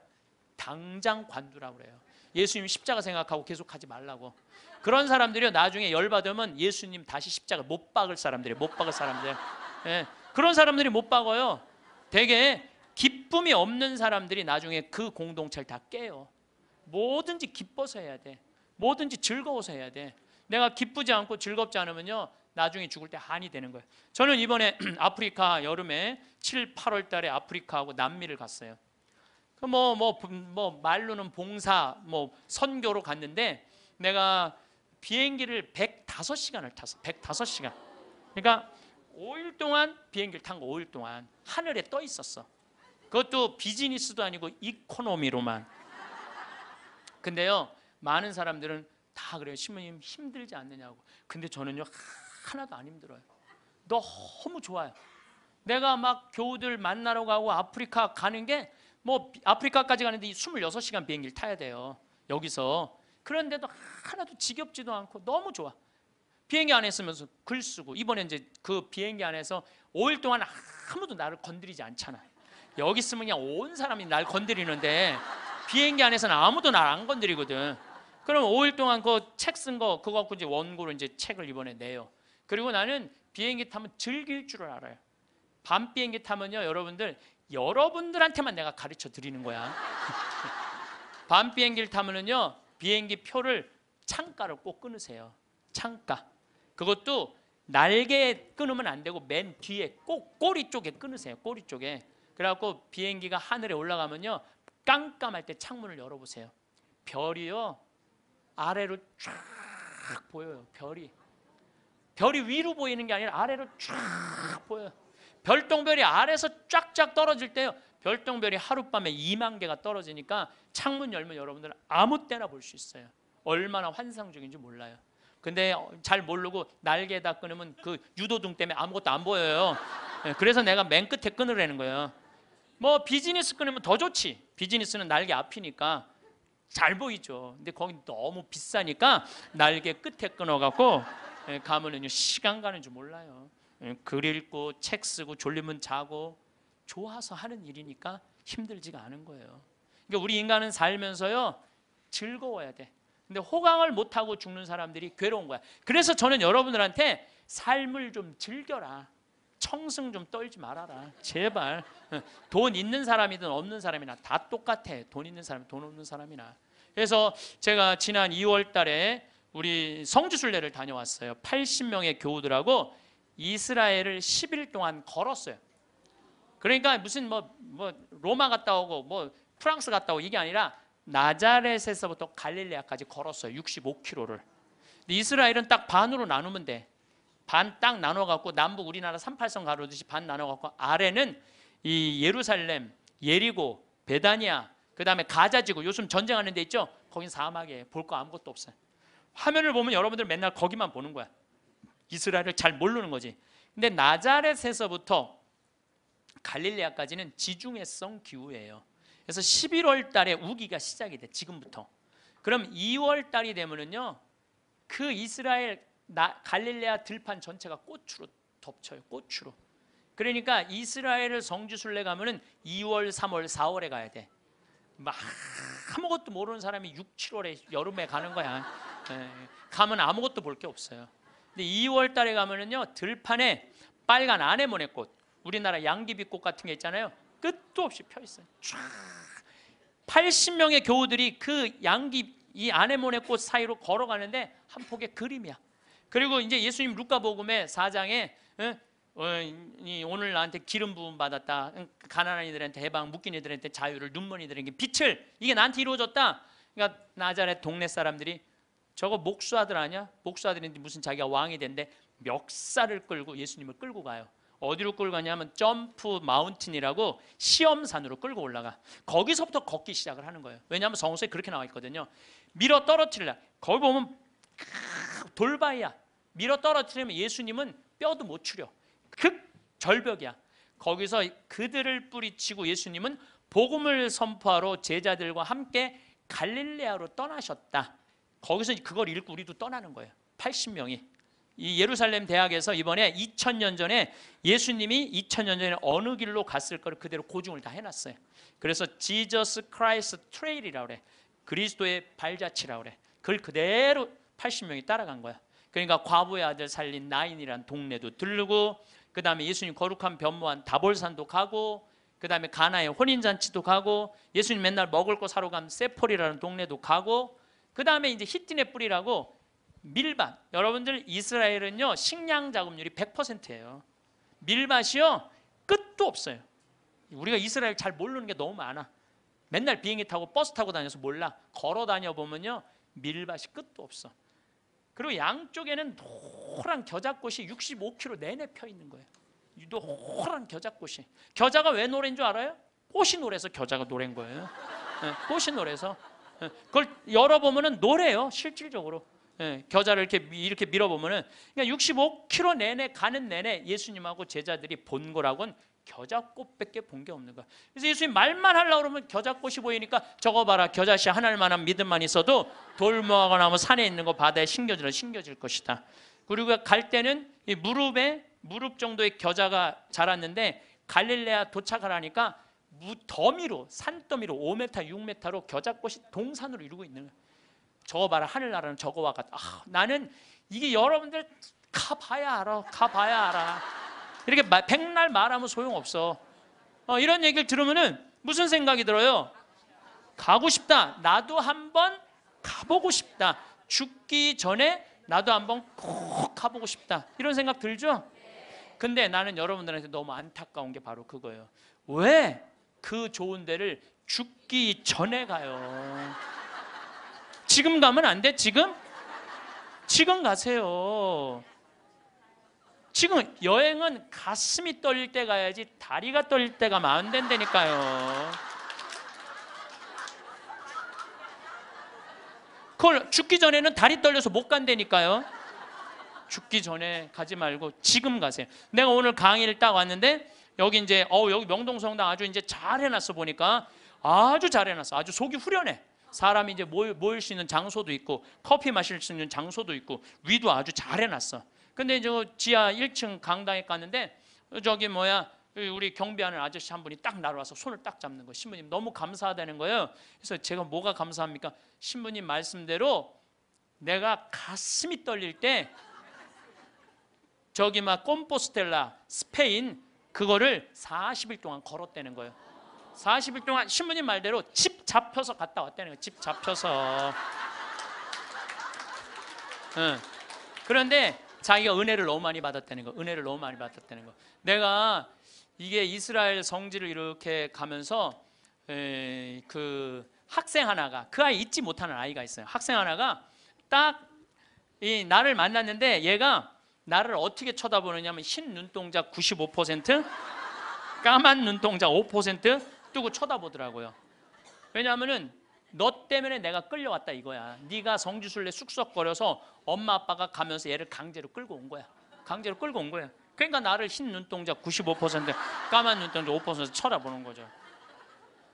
당장 관두라고 그래요. 예수님 십자가 생각하고 계속 하지 말라고. 그런 사람들이 나중에 열받으면 예수님 다시 십자가 못 박을 사람들이에요. 못 박을 사람들. 예. 그런 사람들이 못 박아요. 되게 기쁨이 없는 사람들이 나중에 그 공동체를 다 깨요. 뭐든지 기뻐서 해야 돼. 뭐든지 즐거워서 해야 돼. 내가 기쁘지 않고 즐겁지 않으면요. 나중에 죽을 때 한이 되는 거예요. 저는 이번에 아프리카 여름에 7, 8월 달에 아프리카하고 남미를 갔어요. 뭐뭐뭐 그 뭐, 뭐, 뭐 말로는 봉사, 뭐 선교로 갔는데 내가 비행기를 105시간을 탔어. 105시간. 그러니까 5일 동안 비행기를 탄 거 5일 동안 하늘에 떠 있었어. 그것도 비즈니스도 아니고 이코노미로만. 근데요, 많은 사람들은 다 그래요. 신부님 힘들지 않느냐고. 근데 저는요, 하나도 안 힘들어요. 너무 좋아요. 내가 막 교우들 만나러 가고 아프리카 가는 게 뭐 아프리카까지 가는데 26시간 비행기를 타야 돼요. 여기서. 그런데도 하나도 지겹지도 않고 너무 좋아. 비행기 안에 있으면서 글 쓰고 이번에 이제 그 비행기 안에서 5일 동안 아무도 나를 건드리지 않잖아요. 여기 있으면 그냥 온 사람이 날 건드리는데 비행기 안에서는 아무도 날 안 건드리거든. 그럼 5일 동안 그책쓴 거 그거 갖고 이제 원고로 이제 책을 이번에 내요. 그리고 나는 비행기 타면 즐길 줄 알아요. 밤 비행기 타면요, 여러분들 여러분들한테만 내가 가르쳐 드리는 거야. 밤 비행기를 타면은요, 비행기 표를 창가로 꼭 끊으세요. 창가. 그것도 날개에 끊으면 안 되고 맨 뒤에 꼭 꼬리 쪽에 끊으세요. 꼬리 쪽에. 그래갖고 비행기가 하늘에 올라가면요. 깜깜할 때 창문을 열어보세요. 별이요. 아래로 쫙 보여요. 별이. 별이 위로 보이는 게 아니라 아래로 쫙 보여요. 별똥별이 아래서 쫙쫙 떨어질 때요. 별똥별이 하룻밤에 2만 개가 떨어지니까 창문 열면 여러분들은 아무 때나 볼 수 있어요. 얼마나 환상적인지 몰라요. 근데 잘 모르고 날개다 끊으면 그 유도등 때문에 아무것도 안 보여요. 예, 그래서 내가 맨 끝에 끊으라는 거예요. 뭐 비즈니스 끊으면 더 좋지. 비즈니스는 날개 앞이니까 잘 보이죠. 근데 거기 너무 비싸니까 날개 끝에 끊어갖고 예, 가면은요 시간 가는 줄 몰라요. 예, 글 읽고 책 쓰고 졸리면 자고 좋아서 하는 일이니까 힘들지가 않은 거예요. 그러니까 우리 인간은 살면서요 즐거워야 돼. 근데 호강을 못 하고 죽는 사람들이 괴로운 거야. 그래서 저는 여러분들한테 삶을 좀 즐겨라. 청승 좀 떨지 말아라. 제발. 돈 있는 사람이든 없는 사람이나 다 똑같아. 돈 있는 사람, 돈 없는 사람이나. 그래서 제가 지난 2월 달에 우리 성주순례를 다녀왔어요. 80명의 교우들하고 이스라엘을 10일 동안 걸었어요. 그러니까 무슨 뭐, 뭐 로마 갔다 오고 뭐 프랑스 갔다 오고 이게 아니라 나자렛에서부터 갈릴레아까지 걸었어요. 65km를. 이스라엘은 딱 반으로 나누면 돼. 반딱 나눠 갖고 남북 우리나라 38선 가로듯이 반 나눠 갖고 아래는 이 예루살렘, 예리고, 베다니아, 그다음에 가자 지구 요즘 전쟁하는 데 있죠? 거긴 사막에 볼거 아무것도 없어요. 화면을 보면 여러분들 맨날 거기만 보는 거야. 이스라엘을 잘 모르는 거지. 근데 나자렛에서부터 갈릴리아까지는 지중해성 기후예요. 그래서 11월 달에 우기가 시작이 돼. 지금부터. 그럼 2월 달이 되면은요. 그 이스라엘 나, 갈릴레아 들판 전체가 꽃으로 덮쳐요. 꽃으로. 그러니까 이스라엘을 성지순례 가면은 2월, 3월, 4월에 가야 돼. 막 아무것도 모르는 사람이 6, 7월에 여름에 가는 거야. 예, 가면 아무것도 볼 게 없어요. 근데 2월 달에 가면은요. 들판에 빨간 아네모네 꽃, 우리나라 양귀비꽃 같은 게 있잖아요. 끝도 없이 펴 있어요. 쫙 80명의 교우들이 그 양귀 이 아네모네 꽃 사이로 걸어가는데 한 폭의 그림이야. 그리고 이제 예수님 루카복음의 4장에 어, 어, 오늘 나한테 기름 부음 받았다. 그 가난한 이들한테 해방, 묶인 이들한테 자유를, 눈먼 이들에게 빛을 이게 나한테 이루어졌다. 그러니까 나자렛 동네 사람들이 저거 목수아들 아니야? 목수아들인데 무슨 자기가 왕이 된데 멱살을 끌고 예수님을 끌고 가요. 어디로 끌고 가냐면 점프 마운틴이라고 시험산으로 끌고 올라가. 거기서부터 걷기 시작을 하는 거예요. 왜냐하면 성서에 그렇게 나와 있거든요. 밀어 떨어뜨리라. 거기 보면 돌바야 밀어 떨어뜨리면 예수님은 뼈도 못 추려. 극절벽이야. 거기서 그들을 뿌리치고 예수님은 복음을 선포하러 제자들과 함께 갈릴레아로 떠나셨다. 거기서 그걸 읽고 우리도 떠나는 거예요. 80명이. 이 예루살렘 대학에서 이번에 2000년 전에 예수님이 2000년 전에 어느 길로 갔을 걸 그대로 고증을 다 해놨어요. 그래서 지저스 크라이스 트레일이라고 그래. 그리스도의 발자취라고 그래. 그걸 그대로 80명이 따라간 거야. 그러니까 과부의 아들 살린 나인이란 동네도 들르고 그 다음에 예수님 거룩한 변모한 다볼산도 가고 그 다음에 가나의 혼인잔치도 가고 예수님 맨날 먹을 거 사러 간세폴리라는 동네도 가고 그 다음에 이제 히틴의 뿌리라고 밀밭 여러분들 이스라엘은요 식량 자금률이 100%예요 밀밭이요 끝도 없어요 우리가 이스라엘 잘 모르는 게 너무 많아 맨날 비행기 타고 버스 타고 다녀서 몰라 걸어 다녀 보면요 밀밭이 끝도 없어 그리고 양쪽에는 노란 겨자꽃이 65km 내내 펴 있는 거예요. 노란 겨자꽃이. 겨자가 왜 노래인 줄 알아요? 꽃이 노래서 겨자가 노래인 거예요. 예, 꽃이 노래서. 예, 그걸 열어보면 노래요, 실질적으로. 예, 겨자를 이렇게 이렇게 밀어보면 65km 그러니까 내내 가는 내내 예수님하고 제자들이 본 거라고는 겨자꽃밖에 본 게 없는 거야. 그래서 예수님 말만 하려고 그러면 겨자꽃이 보이니까 저거 봐라 겨자씨 하나만한 믿음만 있어도 돌무화가 나면 산에 있는 거 바다에 신겨지 신겨질 것이다. 그리고 갈 때는 이 무릎에 무릎 정도의 겨자가 자랐는데 갈릴레아 도착을 하니까 무더미로 산더미로 5m 6m로 겨자꽃이 동산으로 이루고 있는 거야. 저거 봐라 하늘나라는 저거와 같다. 아, 나는 이게 여러분들 가봐야 알아. 가봐야 알아. 이렇게 백날 말하면 소용없어. 어, 이런 얘기를 들으면 무슨 생각이 들어요? 가고 싶다. 나도 한번 가보고 싶다. 죽기 전에 나도 한번 꼭 가보고 싶다. 이런 생각 들죠? 근데 나는 여러분들한테 너무 안타까운 게 바로 그거예요. 왜 그 좋은 데를 죽기 전에 가요? 지금 가면 안 돼, 지금? 지금 가세요. 지금 여행은 가슴이 떨릴 때 가야지 다리가 떨릴 때가 마음 된다니까요. 그걸 죽기 전에는 다리 떨려서 못 간다니까요. 죽기 전에 가지 말고 지금 가세요. 내가 오늘 강의를 딱 왔는데 여기 이제 어 여기 명동성당 아주 이제 잘 해놨어 보니까 아주 잘 해놨어. 아주 속이 후련해. 사람이 이제 모일, 모일 수 있는 장소도 있고 커피 마실 수 있는 장소도 있고 위도 아주 잘 해놨어. 근데 저 뭐 지하 1층 강당에 갔는데 저기 뭐야 우리 경비하는 아저씨 한 분이 딱 날아와서 손을 딱 잡는 거예요. 신부님 너무 감사하다는 거예요. 그래서 제가 뭐가 감사합니까? 신부님 말씀대로 내가 가슴이 떨릴 때 저기 막 꼼포스텔라 스페인 그거를 40일 동안 걸었다는 거예요. 40일 동안 신부님 말대로 집 잡혀서 갔다 왔다는 거예요. 집 잡혀서. 응. 그런데 자기가 은혜를 너무 많이 받았다는 거, 은혜를 너무 많이 받았다는 거. 내가 이게 이스라엘 성지를 이렇게 가면서 에, 그 학생 하나가 그 아이 잊지 못하는 아이가 있어요. 학생 하나가 딱이 나를 만났는데 얘가 나를 어떻게 쳐다보느냐면 흰 눈동자 95% 까만 눈동자 5% 뜨고 쳐다보더라고요. 왜냐하면은 너 때문에 내가 끌려왔다 이거야. 네가 성주술래 쑥쑥거려서 엄마 아빠가 가면서 얘를 강제로 끌고 온 거야. 강제로 끌고 온 거야. 그러니까 나를 흰 눈동자 95% 까만 눈동자 5% 쳐다보는 거죠.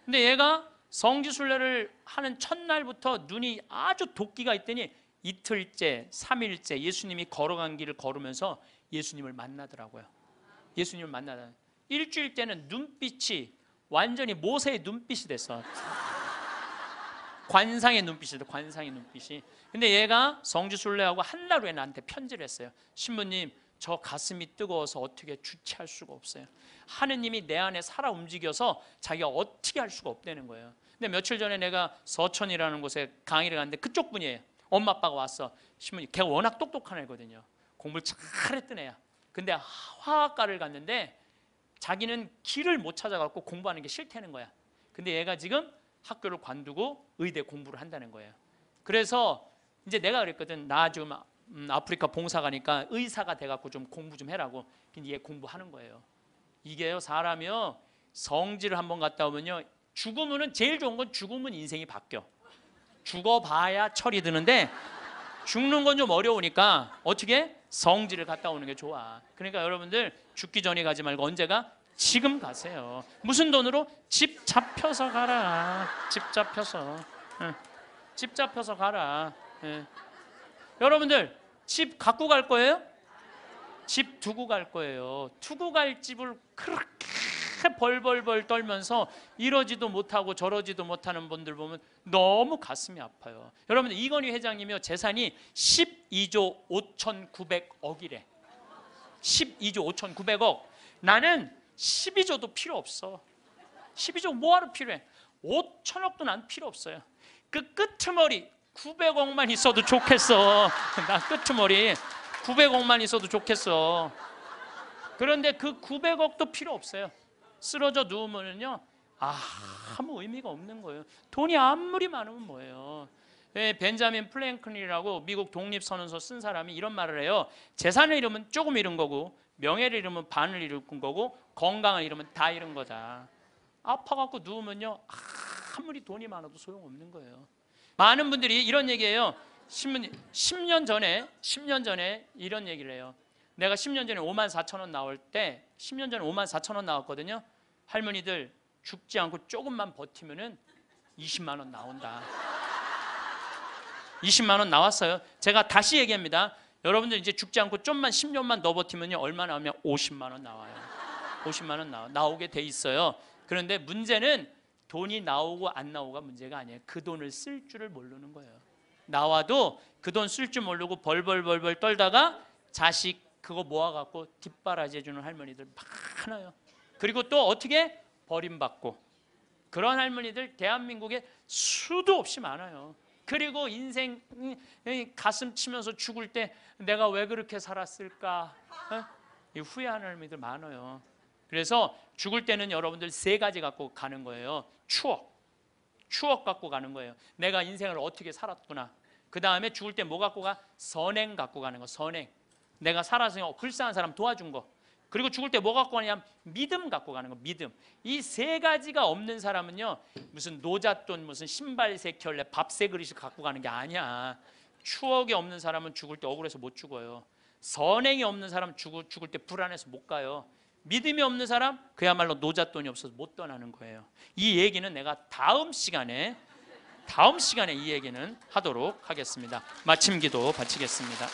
근데 얘가 성지순례를 하는 첫날부터 눈이 아주 도끼가 있더니 이틀째, 3일째 예수님이 걸어간 길을 걸으면서 예수님을 만나더라고요. 예수님을 만나다. 일주일 때는 눈빛이 완전히 모세의 눈빛이 됐어. 관상의 눈빛이죠. 관상의 눈빛이. 근데 얘가 성지순례하고 한달 후에 나한테 편지를 했어요. 신부님, 저 가슴이 뜨거워서 어떻게 주체할 수가 없어요. 하느님이 내 안에 살아 움직여서 자기가 어떻게 할 수가 없다는 거예요. 근데 며칠 전에 내가 서천이라는 곳에 강의를 갔는데 그쪽 분이에요. 엄마 아빠가 왔어. 신부님, 걔가 워낙 똑똑한 애거든요. 공부를 잘했던 애야. 근데 화학과를 갔는데 자기는 길을 못 찾아갖고 공부하는 게 싫다는 거야. 근데 얘가 지금 학교를 관두고 의대 공부를 한다는 거예요. 그래서 이제 내가 그랬거든. 나좀 음, 아프리카 봉사 가니까 의사가 돼갖고 좀 공부 좀 해라고. 근데 얘 공부하는 거예요. 이게요 사람이요 성질을 한 번 갔다 오면요 죽으면은 제일 좋은 건 죽으면 인생이 바뀌어. 죽어봐야 철이 드는데 죽는 건 좀 어려우니까 어떻게 성질을 갔다 오는 게 좋아. 그러니까 여러분들 죽기 전에 가지 말고 언제가 지금 가세요. 무슨 돈으로? 집 잡혀서 가라. 집 잡혀서. 예. 집 잡혀서 가라. 예. 여러분들 집 갖고 갈 거예요? 집 두고 갈 거예요. 두고 갈 집을 그렇게 벌벌벌 떨면서 이러지도 못하고 저러지도 못하는 분들 보면 너무 가슴이 아파요. 여러분들 이건희 회장님이요 재산이 12조 5,900억이래. 12조 5,900억. 나는 12조도 필요 없어. 12조 뭐하러 필요해? 5천억도 난 필요 없어요. 그 끄트머리 900억만 있어도 좋겠어. 나 끄트머리 900억만 있어도 좋겠어. 그런데 그 900억도 필요 없어요. 쓰러져 누우면요. 아, 아무 의미가 없는 거예요. 돈이 아무리 많으면 뭐예요. 예, 벤자민 플랭클린이라고 미국 독립선언서 쓴 사람이 이런 말을 해요. 재산을 잃으면 조금 잃은 거고 명예를 잃으면 반을 잃은 거고 건강을 잃으면 다 잃은 거다. 아파갖고 누우면요. 아무리 돈이 많아도 소용없는 거예요. 많은 분들이 이런 얘기해요 10년, 10년 전에 10년 전에 이런 얘기를 해요. 내가 10년 전에 5만 4천 원 나올 때 10년 전에 5만 4천 원 나왔거든요. 할머니들 죽지 않고 조금만 버티면은 20만 원 나온다. 20만 원 나왔어요. 제가 다시 얘기합니다. 여러분들 이제 죽지 않고 좀만 10년만 더 버티면요. 얼마 나오면 50만 원 나와요. 50만 원 나와, 나오게 돼 있어요. 그런데 문제는 돈이 나오고 안 나오가 문제가 아니에요. 그 돈을 쓸 줄을 모르는 거예요. 나와도 그 돈 쓸 줄 모르고 벌벌벌벌 떨다가 자식 그거 모아갖고 뒷바라지 해주는 할머니들 많아요. 그리고 또 어떻게 버림받고 그런 할머니들 대한민국에 수도 없이 많아요. 그리고 인생 가슴 치면서 죽을 때 내가 왜 그렇게 살았을까? 어? 후회하는 할머니들 많아요. 그래서 죽을 때는 여러분들 세 가지 갖고 가는 거예요. 추억. 추억 갖고 가는 거예요. 내가 인생을 어떻게 살았구나. 그 다음에 죽을 때 뭐 갖고 가? 선행 갖고 가는 거. 선행. 내가 살아서 어, 불쌍한 사람 도와준 거. 그리고 죽을 때 뭐 갖고 가냐면 믿음 갖고 가는 거 믿음. 이 세 가지가 없는 사람은요. 무슨 노잣돈 무슨 신발 세 켤레 밥세 그릇을 갖고 가는 게 아니야. 추억이 없는 사람은 죽을 때 억울해서 못 죽어요. 선행이 없는 사람 죽을, 죽을 때 불안해서 못 가요. 믿음이 없는 사람 그야말로 노잣돈이 없어서 못 떠나는 거예요. 이 얘기는 내가 다음 시간에 다음 시간에 이 얘기는 하도록 하겠습니다. 마침 기도 바치겠습니다.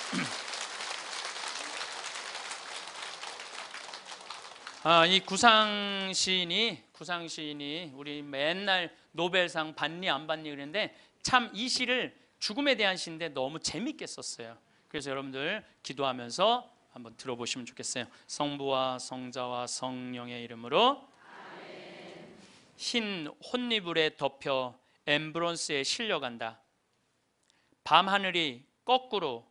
어, 이 구상 시인이 구상 시인이 우리 맨날 노벨상 받니 안 받니 그랬는데 참 이 시를 죽음에 대한 시인데 너무 재밌게 썼어요. 그래서 여러분들 기도하면서 한번 들어보시면 좋겠어요. 성부와 성자와 성령의 이름으로 흰 혼니불에 덮여 엠브론스에 실려간다. 밤하늘이 거꾸로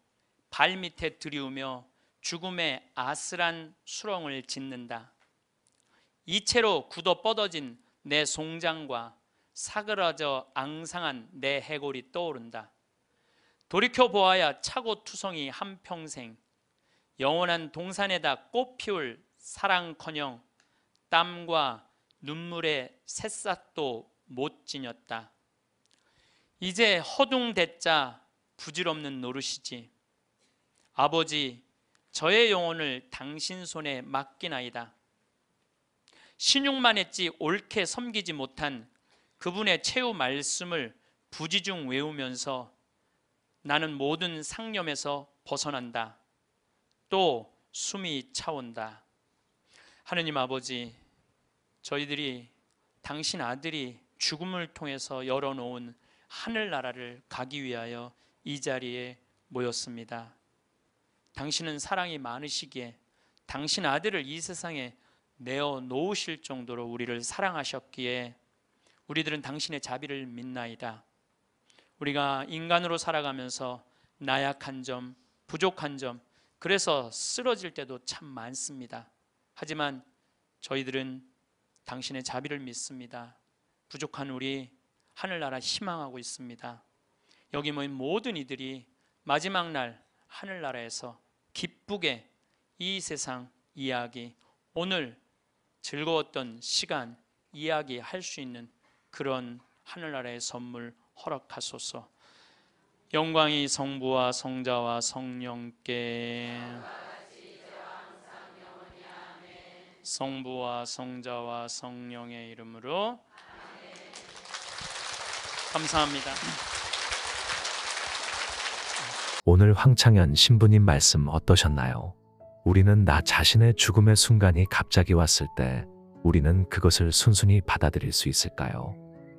발밑에 들이우며 죽음의 아슬한 수렁을 짓는다. 이채로 굳어 뻗어진 내 송장과 사그라져 앙상한 내 해골이 떠오른다. 돌이켜 보아야 차고 투성이 한 평생 영원한 동산에다 꽃 피울 사랑커녕 땀과 눈물의 새싹도 못 지녔다. 이제 허둥대자 부질없는 노릇이지. 아버지, 저의 영혼을 당신 손에 맡기나이다. 신용만 했지 옳게 섬기지 못한 그분의 최후 말씀을 부지중 외우면서 나는 모든 상념에서 벗어난다. 또 숨이 차온다. 하느님 아버지, 저희들이 당신 아들이 죽음을 통해서 열어놓은 하늘나라를 가기 위하여 이 자리에 모였습니다. 당신은 사랑이 많으시기에 당신 아들을 이 세상에 내어 놓으실 정도로 우리를 사랑하셨기에 우리들은 당신의 자비를 믿나이다. 우리가 인간으로 살아가면서 나약한 점, 부족한 점, 그래서 쓰러질 때도 참 많습니다. 하지만 저희들은 당신의 자비를 믿습니다. 부족한 우리 하늘나라 희망하고 있습니다. 여기 모인 모든 이들이 마지막 날 하늘나라에서 기쁘게 이 세상 이야기 오늘 즐거웠던 시간 이야기할 수 있는 그런 하늘나라의 선물 허락하소서. 영광이 성부와 성자와 성령께 성부와 성자와 성령의 이름으로 감사합니다. 오늘 황창현 신부님 말씀 어떠셨나요? 우리는 나 자신의 죽음의 순간이 갑자기 왔을 때 우리는 그것을 순순히 받아들일 수 있을까요?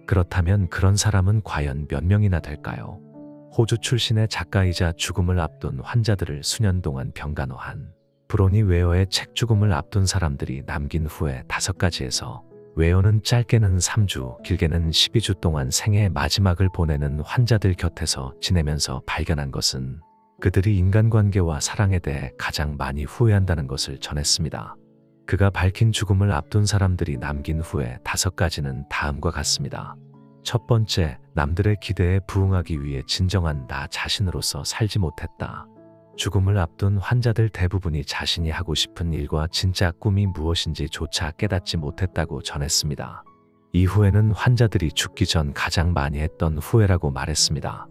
그렇다면 그런 사람은 과연 몇 명이나 될까요? 호주 출신의 작가이자 죽음을 앞둔 환자들을 수년 동안 병간호한 브로니 웨어의 책 죽음을 앞둔 사람들이 남긴 후에 다섯 가지에서 웨어는 짧게는 3주, 길게는 12주 동안 생애 마지막을 보내는 환자들 곁에서 지내면서 발견한 것은 그들이 인간관계와 사랑에 대해 가장 많이 후회한다는 것을 전했습니다. 그가 밝힌 죽음을 앞둔 사람들이 남긴 후에 다섯 가지는 다음과 같습니다. 첫 번째, 남들의 기대에 부응하기 위해 진정한 나 자신으로서 살지 못했다. 죽음을 앞둔 환자들 대부분이 자신이 하고 싶은 일과 진짜 꿈이 무엇인지조차 깨닫지 못했다고 전했습니다. 이후에는 환자들이 죽기 전 가장 많이 했던 후회라고 말했습니다.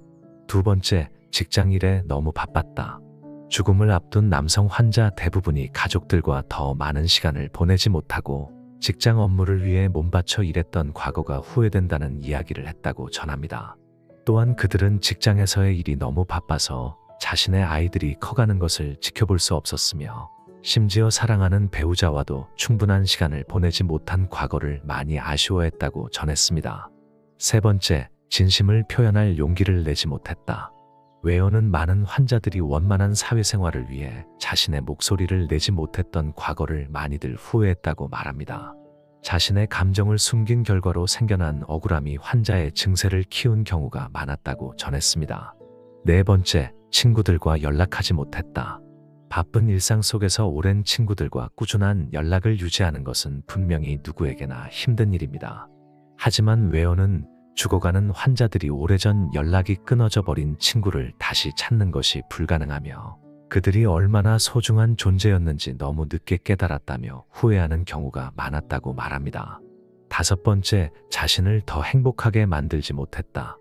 두 번째, 직장 일에 너무 바빴다. 죽음을 앞둔 남성 환자 대부분이 가족들과 더 많은 시간을 보내지 못하고 직장 업무를 위해 몸바쳐 일했던 과거가 후회된다는 이야기를 했다고 전합니다. 또한 그들은 직장에서의 일이 너무 바빠서 자신의 아이들이 커가는 것을 지켜볼 수 없었으며 심지어 사랑하는 배우자와도 충분한 시간을 보내지 못한 과거를 많이 아쉬워했다고 전했습니다. 세 번째, 진심을 표현할 용기를 내지 못했다. 웨어는 많은 환자들이 원만한 사회생활을 위해 자신의 목소리를 내지 못했던 과거를 많이들 후회했다고 말합니다. 자신의 감정을 숨긴 결과로 생겨난 억울함이 환자의 증세를 키운 경우가 많았다고 전했습니다. 네 번째, 친구들과 연락하지 못했다. 바쁜 일상 속에서 오랜 친구들과 꾸준한 연락을 유지하는 것은 분명히 누구에게나 힘든 일입니다. 하지만 웨어는 죽어가는 환자들이 오래전 연락이 끊어져 버린 친구를 다시 찾는 것이 불가능하며 그들이 얼마나 소중한 존재였는지 너무 늦게 깨달았다며 후회하는 경우가 많았다고 말합니다. 다섯 번째, 자신을 더 행복하게 만들지 못했다.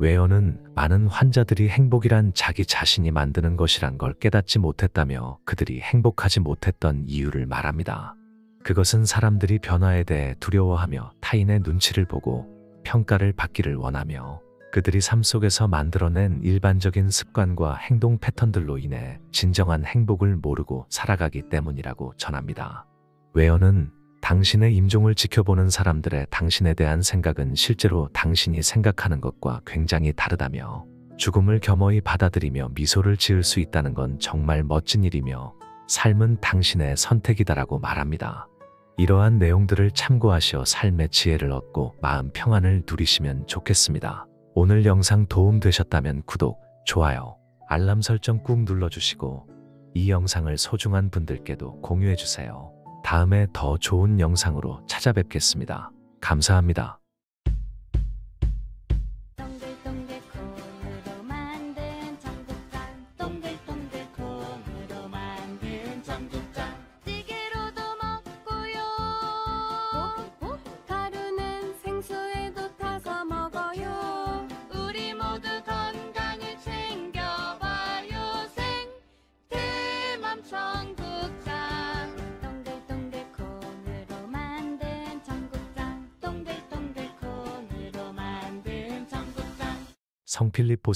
외연은 많은 환자들이 행복이란 자기 자신이 만드는 것이란 걸 깨닫지 못했다며 그들이 행복하지 못했던 이유를 말합니다. 그것은 사람들이 변화에 대해 두려워하며 타인의 눈치를 보고 평가를 받기를 원하며 그들이 삶 속에서 만들어낸 일반적인 습관과 행동 패턴들로 인해 진정한 행복을 모르고 살아가기 때문이라고 전합니다. 외연은 당신의 임종을 지켜보는 사람들의 당신에 대한 생각은 실제로 당신이 생각하는 것과 굉장히 다르다며 죽음을 겸허히 받아들이며 미소를 지을 수 있다는 건 정말 멋진 일이며 삶은 당신의 선택이다라고 말합니다. 이러한 내용들을 참고하시어 삶의 지혜를 얻고 마음 평안을 누리시면 좋겠습니다. 오늘 영상 도움되셨다면 구독, 좋아요, 알람 설정 꾹 눌러주시고 이 영상을 소중한 분들께도 공유해주세요. 다음에 더 좋은 영상으로 찾아뵙겠습니다. 감사합니다.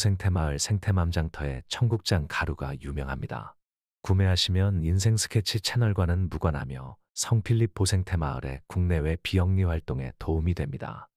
생태마을 생태맘장터의 청국장 가루가 유명합니다. 구매하시면 인생 스케치 채널과는 무관하며 성필립 보생태마을의 국내외 비영리 활동에 도움이 됩니다.